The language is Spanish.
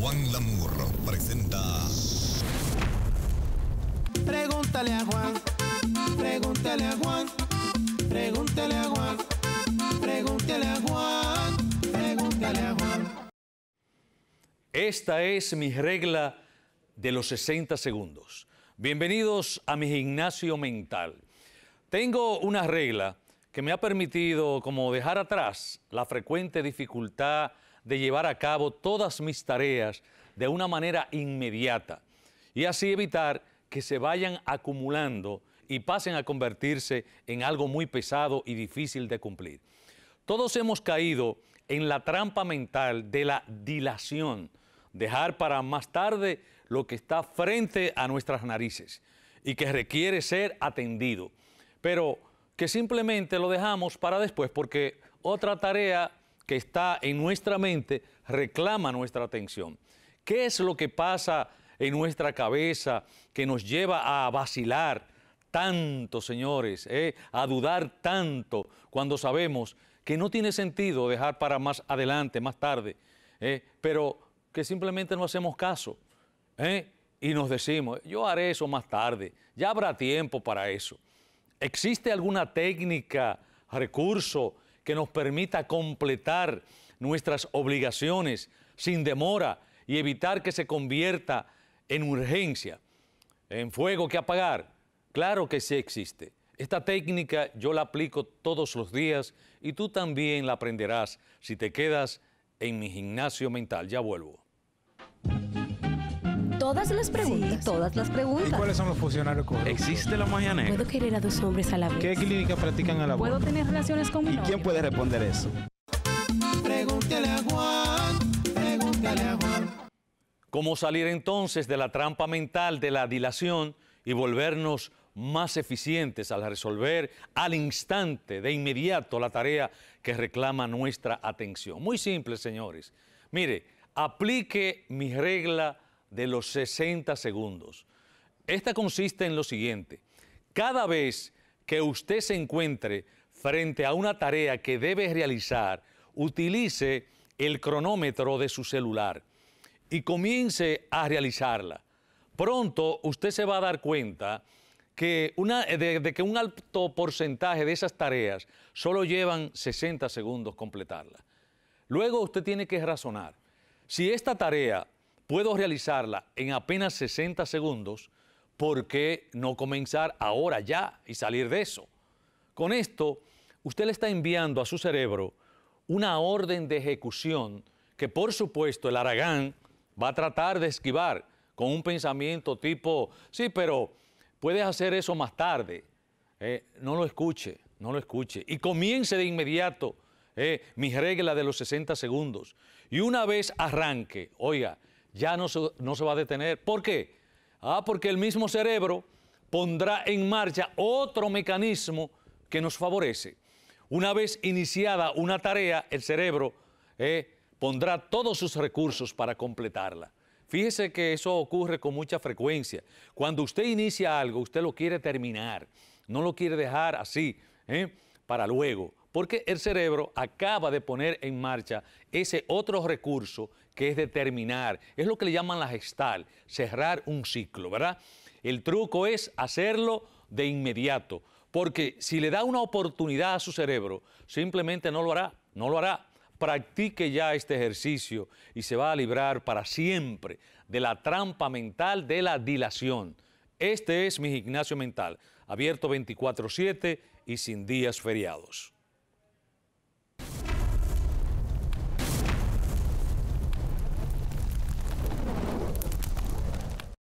Juan Lamour presenta. Pregúntale a Juan, pregúntale a Juan, pregúntale a Juan, pregúntale a Juan, pregúntale a Juan. Esta es mi regla de los 60 segundos. Bienvenidos a mi gimnasio mental. Tengo una regla que me ha permitido como dejar atrás la frecuente dificultad de llevar a cabo todas mis tareas de una manera inmediata y así evitar que se vayan acumulando y pasen a convertirse en algo muy pesado y difícil de cumplir. Todos hemos caído en la trampa mental de la dilación, dejar para más tarde lo que está frente a nuestras narices y que requiere ser atendido, pero que simplemente lo dejamos para después porque otra tarea que está en nuestra mente reclama nuestra atención. ¿Qué es lo que pasa en nuestra cabeza que nos lleva a vacilar tanto, señores, eh, a dudar tanto cuando sabemos que no tiene sentido dejar para más adelante, más tarde, eh, pero que simplemente no hacemos caso eh, y nos decimos, yo haré eso más tarde, ya habrá tiempo para eso. ¿Existe alguna técnica, recurso, que nos permita completar nuestras obligaciones sin demora y evitar que se convierta en urgencia, en fuego que apagar. Claro que sí existe. Esta técnica yo la aplico todos los días y tú también la aprenderás si te quedas en mi gimnasio mental. Ya vuelvo. Todas las preguntas. todas las preguntas. ¿Y cuáles son los funcionarios ¿Existe la magia negra? ¿Puedo querer a dos hombres a la vez? ¿Qué clínica practican a la vez? ¿Puedo tener relaciones con ¿Y quién puede responder eso? Pregúntale a Juan, pregúntale a Juan. ¿Cómo salir entonces de la trampa mental de la dilación y volvernos más eficientes al resolver al instante, de inmediato, la tarea que reclama nuestra atención? Muy simple, señores. Mire, aplique mi regla de los 60 segundos. Esta consiste en lo siguiente. Cada vez que usted se encuentre frente a una tarea que debe realizar, utilice el cronómetro de su celular y comience a realizarla. Pronto usted se va a dar cuenta que una, de, que un alto porcentaje de esas tareas solo llevan 60 segundos completarla. Luego usted tiene que razonar. Si esta tarea puedo realizarla en apenas 60 segundos, ¿por qué no comenzar ahora ya y salir de eso? Con esto, usted le está enviando a su cerebro una orden de ejecución que por supuesto el Aragán va a tratar de esquivar con un pensamiento tipo, sí, pero puedes hacer eso más tarde. Eh, no lo escuche, no lo escuche. Y comience de inmediato eh, mi regla de los 60 segundos. Y una vez arranque, oiga, ya no se, va a detener. ¿Por qué? Ah, porque el mismo cerebro pondrá en marcha otro mecanismo que nos favorece. Una vez iniciada una tarea, el cerebro eh, pondrá todos sus recursos para completarla. Fíjese que eso ocurre con mucha frecuencia. Cuando usted inicia algo, usted lo quiere terminar, no lo quiere dejar así, eh, para luego porque el cerebro acaba de poner en marcha ese otro recurso que es determinar, es lo que le llaman la gestal, cerrar un ciclo, ¿verdad? El truco es hacerlo de inmediato, porque si le da una oportunidad a su cerebro, simplemente no lo hará, no lo hará. Practique ya este ejercicio y se va a librar para siempre de la trampa mental de la dilación. Este es mi gimnasio mental, abierto 24/7 y sin días feriados.